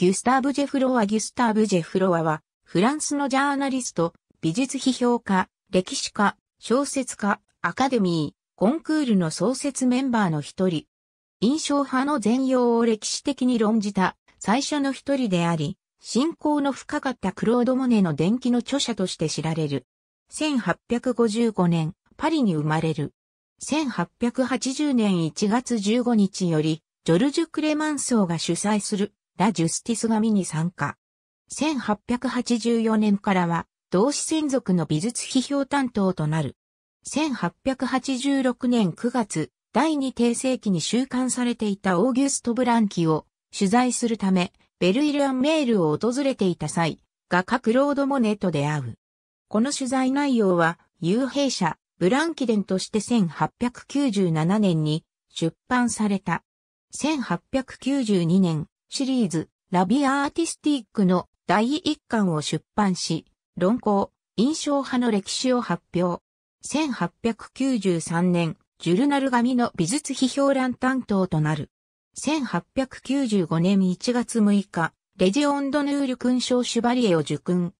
ギュスターブ・ジェフロワ・ギュスターブ・ジェフロワは、フランスのジャーナリスト、美術批評家、歴史家、小説家、アカデミー、コンクールの創設メンバーの一人。印象派の全容を歴史的に論じた最初の一人であり、信仰の深かったクロード・モネの伝記の著者として知られる。1855年、パリに生まれる。1880年1月15日より、ジョルジュ・クレマンソーが主催するラ・ジュスティス紙に参加。1884年からは、同志専属の美術批評担当となる。1886年9月、第二帝世紀に収監されていたオーギュスト・ブランキを取材するため、ベルイル・アン・メールを訪れていた際、画家クロード・モネと出会う。この取材内容は、幽閉者、ブランキ伝として1897年に出版された。1892年、シリーズ、ラビア・アーティスティックの第一巻を出版し、論考、印象派の歴史を発表。1893年、ジュルナル紙の美術批評欄担当となる。1895年1月6日、レジオンドヌール勲章シュバリエを受勲。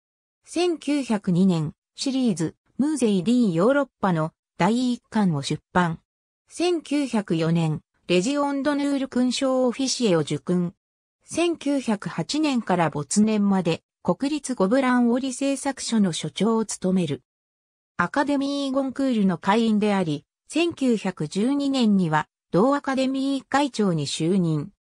1902年、シリーズ、ムーゼイ・ディーン・ヨーロッパの第一巻を出版。1904年、レジオンドヌール勲章オフィシエを受勲。1908年から没年まで国立ゴブラン織製作所の所長を務める。アカデミーゴンクールの会員であり、1912年には同アカデミー会長に就任。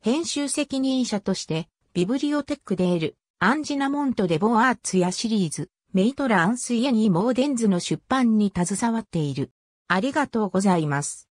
編集責任者として、ビブリオテックデール、アンジナモントデボアーツやシリーズ、メイトランスイエニーモーデンズの出版に携わっている。ありがとうございます。